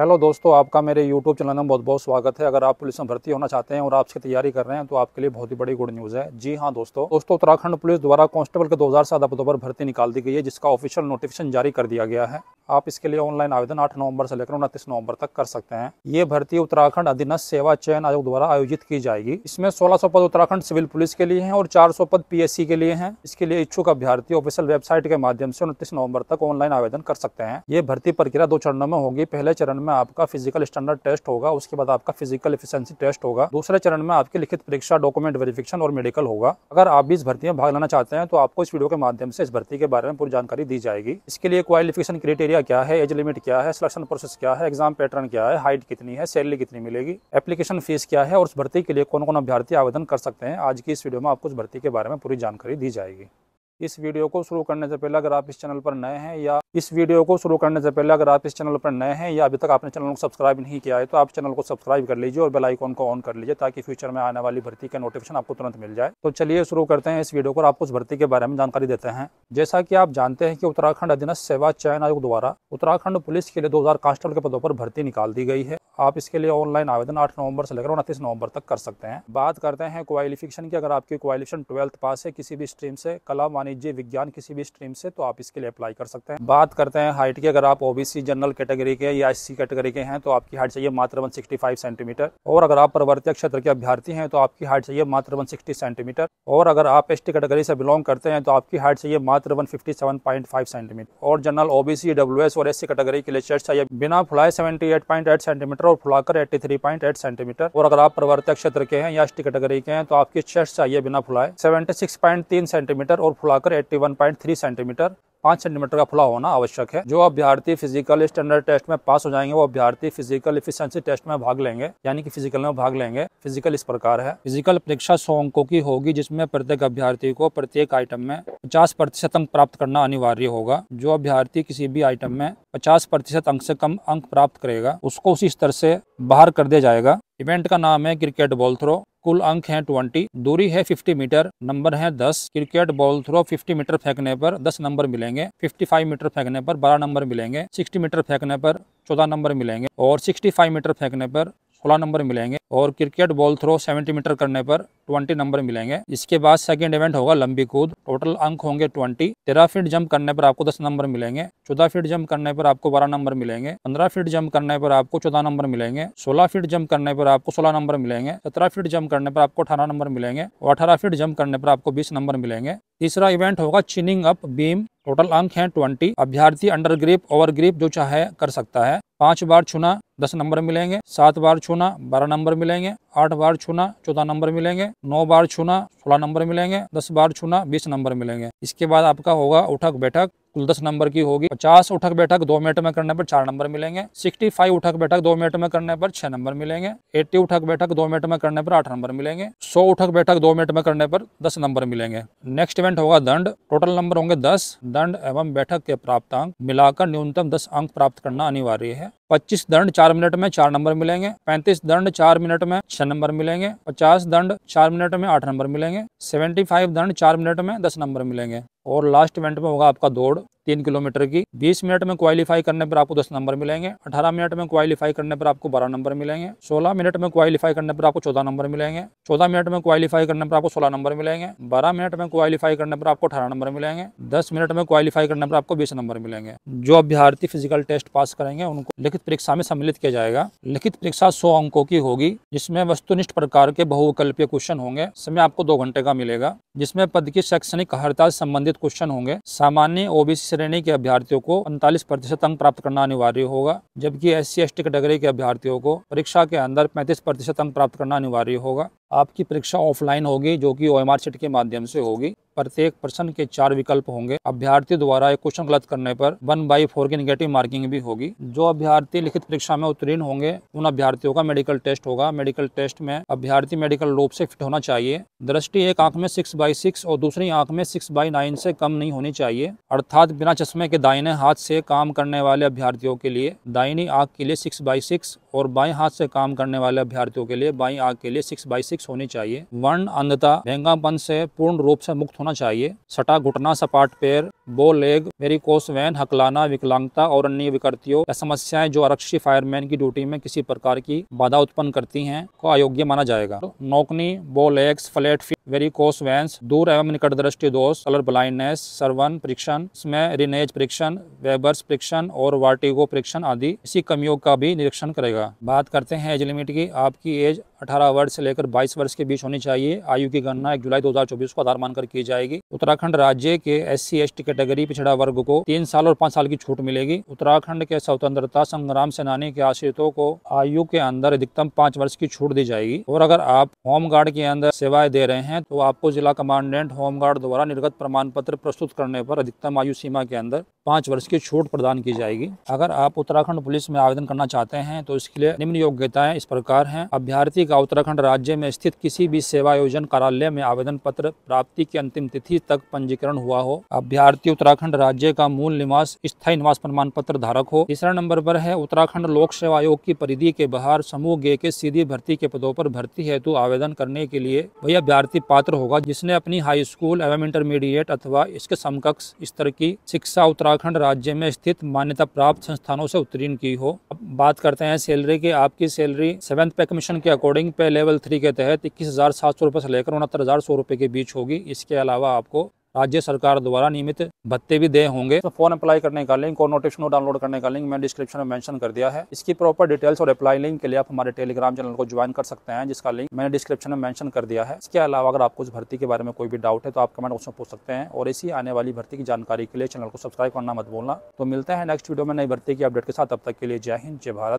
hello दोस्तों आपका मेरे यूट्यूब चैनल में बहुत बहुत स्वागत है अगर आप पुलिस में भर्ती होना चाहते हैं और आप इसकी तैयारी कर रहे हैं तो आपके लिए बहुत ही बड़ी गुड न्यूज़ है जी हाँ दोस्तों दोस्तों उत्तराखंड पुलिस द्वारा कांस्टेबल के दो हज़ार पदों पर भर्ती निकाल दी गई है जिसका ऑफिशियल नोटिफिकेशन जारी कर दिया गया है आप इसके लिए ऑनलाइन आवेदन 8 नवंबर से लेकर उनतीस नवंबर तक कर सकते हैं ये भर्ती उत्तराखंड अधीनस्थ सेवा चयन आयोग द्वारा आयोजित की जाएगी इसमें 1600 पद उत्तराखंड सिविल पुलिस के लिए हैं और 400 पद पीएससी के लिए हैं इसके लिए इच्छुक अभ्यर्थी ऑफिसियल वेबसाइट के माध्यम से उनतीस नवम्बर तक ऑनलाइन आवेदन कर सकते हैं ये भर्ती प्रक्रिया दो चरणों में होगी पहले चरण में आपका फिजिकल स्टैंडर्ड टेस्ट होगा उसके बाद आपका फिजिकल इफिशियंसी टेस्ट होगा दूसरे चरण में आपकी लिखित परीक्षा डॉक्यूमेंट वेरिफिकेशन और मेडिकल होगा अगर आप भी इस भर्ती में भाग लेना चाहते हैं तो आपको इस वीडियो के माध्यम से इस भर्ती के बारे में पूरी जानकारी दी जाएगी इसके लिए क्वालिफिकेशन क्रिटेरिया क्राइटेरिया क्या है एज लिमिट क्या है सिलेक्शन प्रोसेस क्या है एग्जाम पैटर्न क्या है हाइट कितनी है सैलरी कितनी मिलेगी एप्लीकेशन फीस क्या है और उस भर्ती के लिए कौन कौन अभ्यर्थी आवेदन कर सकते हैं आज की इस वीडियो में आपको उस भर्ती के बारे में पूरी जानकारी दी जाएगी इस वीडियो को शुरू करने से पहले अगर आप इस चैनल पर नए हैं या इस वीडियो को शुरू करने से पहले अगर आप इस चैनल पर नए हैं या अभी तक आपने चैनल को सब्सक्राइब नहीं किया है तो आप चैनल को सब्सक्राइब कर लीजिए और बेल आइकॉन को ऑन कर लीजिए ताकि फ्यूचर में आने वाली भर्ती का नोटिफिकेशन आपको तुरंत मिल जाए तो चलिए शुरू करते हैं इस वीडियो को आपको उस भर्ती के बारे में जानकारी देते हैं जैसा कि आप जानते हैं कि उत्तराखंड अधीनस्थ सेवा चयन आयोग द्वारा उत्तराखंड पुलिस के लिए दो कांस्टेबल के पदों पर भर्ती निकाल दी गई है आप इसके लिए ऑनलाइन आवेदन आठ नवंबर से लेकर उनतीस नवंबर तक कर सकते हैं बात करते हैं क्वालिफिकेशन की अगर आपकी क्वालिफिकेशन ट्वेल्थ पास है किसी भी स्ट्रीम से कला वाणिज्य विज्ञान किसी भी स्ट्रीम से तो आप इसके लिए अप्लाई कर सकते हैं बात करते हैं हाइट की अगर आप ओबीसी जनरल कैटेगरी के या एस कैटेगरी के हैं तो आपकी हाइट चाहिए मात्र वन सेंटीमीटर और अगर आप पर्वतीय क्षेत्र के अभ्यर्थी हैं तो आपकी हाइट चाहिए मात्र वन सेंटीमीटर और अगर आप एस कैटेगरी से बिलोंग करते हैं तो आपकी हाइट चाहिए मात्र वन सेंटीमीटर और जनरल ओबीसी डब्ल्यू और एस कैटेगरी के लिए चेस्ट चाहिए बिना फुलाए सेवेंटी सेंटीमीटर और फुलाकर एट्टी सेंटीमीटर और अगर आप प्रवर्तक क्षेत्र के हैं या एस कैटेगरी के हैं तो आपकी चेस्ट चाहिए बिना फुलाए सेवेंटी सेंटीमीटर और फुला बढ़ाकर 81.3 सेंटीमीटर पाँच सेंटीमीटर का फुला होना आवश्यक है जो अभ्यार्थी फिजिकल स्टैंडर्ड टेस्ट में पास हो जाएंगे वो अभ्यार्थी फिजिकल इफिशियंसी टेस्ट में भाग लेंगे यानी कि फिजिकल में भाग लेंगे फिजिकल इस प्रकार है फिजिकल परीक्षा सौ अंकों की होगी जिसमें प्रत्येक अभ्यर्थी को प्रत्येक आइटम में पचास प्रतिशत अंक प्राप्त करना अनिवार्य होगा जो अभ्यर्थी किसी भी आइटम में पचास प्रतिशत अंक से कम अंक प्राप्त करेगा उसको उसी स्तर से बाहर कर दिया जाएगा इवेंट का नाम है क्रिकेट बॉल थ्रो कुल अंक हैं ट्वेंटी दूरी है फिफ्टी मीटर नंबर है दस cricket ball throw fifty metre फेंकने पर दस नंबर मिलेंगे फिफ्टी फाइव मीटर फेंकने पर बारह नंबर मिलेंगे सिक्सटी मीटर फेंकने पर चौदह नंबर मिलेंगे और सिक्सटी फाइव मीटर फेंकने पर सोलह नंबर मिलेंगे और cricket ball throw seventy metre करने पर ट्वेंटी नंबर मिलेंगे इसके बाद सेकेंड इवेंट होगा लंबी कूद टोटल अंक होंगे ट्वेंटी तेरह फीट जंप करने पर आपको दस नंबर मिलेंगे चौदह फीट जंप करने पर आपको बारह नंबर मिलेंगे पंद्रह फीट जंप करने पर आपको चौदह नंबर मिलेंगे सोलह फीट जंप करने पर आपको सोलह नंबर मिलेंगे सत्रह फीट जंप करने पर आपको अठारह नंबर मिलेंगे और अठारह फीट जंप करने पर आपको बीस नंबर मिलेंगे तीसरा इवेंट होगा चिनिंग अप बीम टोटल अंक है ट्वेंटी अभ्यर्थी अंडर ग्रिप ओवर ग्रिप जो चाहे कर सकता है पांच बार छूना दस नंबर मिलेंगे सात बार छूना बारह नंबर मिलेंगे आठ बार छूना चौदह नंबर मिलेंगे नौ बार छूना सोलह नंबर मिलेंगे दस बार छूना बीस नंबर मिलेंगे इसके बाद आपका होगा उठक बैठक कुल दस नंबर की होगी पचास उठक बैठक दो मिनट में करने पर चार नंबर मिलेंगे सिक्सटी फाइव उठक बैठक दो मिनट में करने पर छह नंबर मिलेंगे एट्टी उठक बैठक दो मिनट में करने पर आठ नंबर मिलेंगे सौ उठक बैठक दो मिनट में करने पर दस नंबर मिलेंगे नेक्स्ट इवेंट होगा दंड टोटल नंबर होंगे दस दंड एवं बैठक के प्राप्त अंक मिलाकर न्यूनतम दस अंक प्राप्त करना अनिवार्य है पच्चीस दंड चार मिनट में चार नंबर मिलेंगे पैंतीस दंड चार मिनट में छह नंबर मिलेंगे पचास दंड चार मिनट में आठ नंबर मिलेंगे सेवेंटी फाइव दंड चार मिनट में दस नंबर मिलेंगे और लास्ट इवेंट में होगा आपका दौड़ तीन किलोमीटर की बीस मिनट में क्वालिफाई करने पर आपको दस नंबर मिलेंगे अठारह मिनट में क्वालिफाई करने पर आपको बारह नंबर मिलेंगे सोलह मिनट में क्वालिफाई करने पर आपको चौदह नंबर मिलेंगे चौदह मिनट में क्वालिफाई करने पर आपको सोलह नंबर मिलेंगे बारह मिनट में क्वालिफाई करने पर आपको अठारह नंबर मिलेंगे दस मिनट में क्वालिफाई करने पर आपको बीस नंबर मिलेंगे जो अभ्यार्थी फिजिकल टेस्ट पास करेंगे उनको लिखित परीक्षा में सम्मिलित किया जाएगा लिखित परीक्षा सौ अंकों की होगी जिसमें वस्तुनिष्ठ प्रकार के बहुविकल्पीय क्वेश्चन होंगे समय आपको दो घंटे का मिलेगा जिसमें पद की शैक्षणिक से संबंधित क्वेश्चन होंगे सामान्य ओबीसी श्रेणी के अभ्यर्थियों को पैंतालीस प्रतिशत अंक प्राप्त करना अनिवार्य होगा जबकि S C S T category के अभ्यर्थियों को परीक्षा के अंदर पैंतीस प्रतिशत अंक प्राप्त करना अनिवार्य होगा आपकी परीक्षा ऑफलाइन होगी जो कि ओ एम के माध्यम से होगी प्रत्येक प्रश्न के चार विकल्प होंगे अभ्यर्थी द्वारा एक क्वेश्चन गलत करने पर वन बाई फोर की निगेटिव मार्किंग भी होगी जो अभ्यर्थी लिखित परीक्षा में उत्तीर्ण होंगे उन अभ्यर्थियों का मेडिकल टेस्ट होगा मेडिकल टेस्ट में अभ्यर्थी मेडिकल रूप से फिट होना चाहिए दृष्टि एक आंख में सिक्स बाई सिक्स और दूसरी आंख में सिक्स बाई नाइन से कम नहीं होनी चाहिए अर्थात बिना चश्मे के दाइने हाथ से काम करने वाले अभ्यर्थियों के लिए दाइनी आंख के लिए सिक्स बाई सिक्स और बाएं हाथ से काम करने वाले अभ्यर्थियों के लिए बाई आंख के लिए सिक्स बाई सिक्स होनी चाहिए वर्ण अंधता भेंगापन से पूर्ण रूप से मुक्त होना होना चाहिए सटा घुटना सपाट पैर बो लेग मेरी कोस वैन हकलाना विकलांगता और अन्य विकृतियों समस्याएं जो आरक्षी फायरमैन की ड्यूटी में किसी प्रकार की बाधा उत्पन्न करती हैं को अयोग्य माना जाएगा तो knock knee bow legs flat feet varicose veins दूर एवं निकट दृष्टि दोष कलर ब्लाइंडनेस सर्वन परीक्षण इसमें रिनेज परीक्षण वेबर्स परीक्षण और वार्टिगो परीक्षण आदि इसी कमियों का भी निरीक्षण करेगा बात करते हैं एज लिमिट की आपकी एज 18 वर्ष से लेकर 22 वर्ष के बीच होनी चाहिए आयु की गणना एक जुलाई 2024 को आधार मानकर की जाए जाएगी उत्तराखंड राज्य के S C S T category पिछड़ा वर्ग को तीन साल और पाँच साल की छूट मिलेगी उत्तराखंड के स्वतंत्रता संग्राम सेनानी के आश्रितों को आयु के अंदर अधिकतम पाँच वर्ष की छूट दी जाएगी और अगर आप होमगार्ड के अंदर सेवाएं दे रहे हैं तो आपको जिला कमांडेंट होमगार्ड द्वारा निर्गत प्रमाण पत्र प्रस्तुत करने पर अधिकतम आयु सीमा के अंदर पाँच वर्ष की छूट प्रदान की जाएगी अगर आप उत्तराखंड पुलिस में आवेदन करना चाहते हैं तो इसके लिए निम्न योग्यताएं इस प्रकार हैं अभ्यर्थी का उत्तराखंड राज्य में स्थित किसी भी सेवायोजन कार्यालय में आवेदन पत्र प्राप्ति के अंतिम तिथि तक पंजीकरण हुआ हो अभ्यर्थी उत्तराखंड राज्य का मूल निवास स्थायी निवास प्रमाण पत्र धारक हो तीसरा नंबर पर है उत्तराखंड लोक सेवा आयोग की परिधि के बाहर समूह गे के सीधी भर्ती के पदों पर भर्ती हेतु आवेदन करने के लिए वही अभ्यर्थी पात्र होगा जिसने अपनी हाई स्कूल एवं इंटरमीडिएट अथवा इसके समकक्ष स्तर की शिक्षा उत्तराखंड राज्य में स्थित मान्यता प्राप्त संस्थानों से उत्तीर्ण की हो अब बात करते हैं सैलरी की आपकी सैलरी सेवेंथ पे कमीशन के अकॉर्डिंग पे लेवल थ्री के तहत इक्कीस हजार सात सौ रूपए से लेकर उनहत्तर हजार सौ रूपए के बीच होगी इसके अलावा अलावा आपको राज्य सरकार द्वारा नियमित भत्ते भी दे होंगे तो फॉर्म अप्लाई करने का लिंक और नोटिफिकेशन डाउनलोड करने का लिंक मैं डिस्क्रिप्शन में मेंशन कर दिया है इसकी प्रॉपर डिटेल्स और अप्लाई लिंक के लिए आप हमारे टेलीग्राम चैनल को ज्वाइन कर सकते हैं जिसका लिंक मैंने डिस्क्रिप्शन में मैंशन कर दिया है इसके अलावा अगर आपको इस भर्ती के बारे में कोई भी डाउट है तो आप कमेंट उसमें पूछ सकते हैं और इसी आने वाली भर्ती की जानकारी के लिए चैनल को सब्सक्राइब करना मत बोलना तो मिलते हैं नेक्स्ट वीडियो में नई भर्ती की अपडेट के साथ अब तक के लिए जय हिंद जय भारत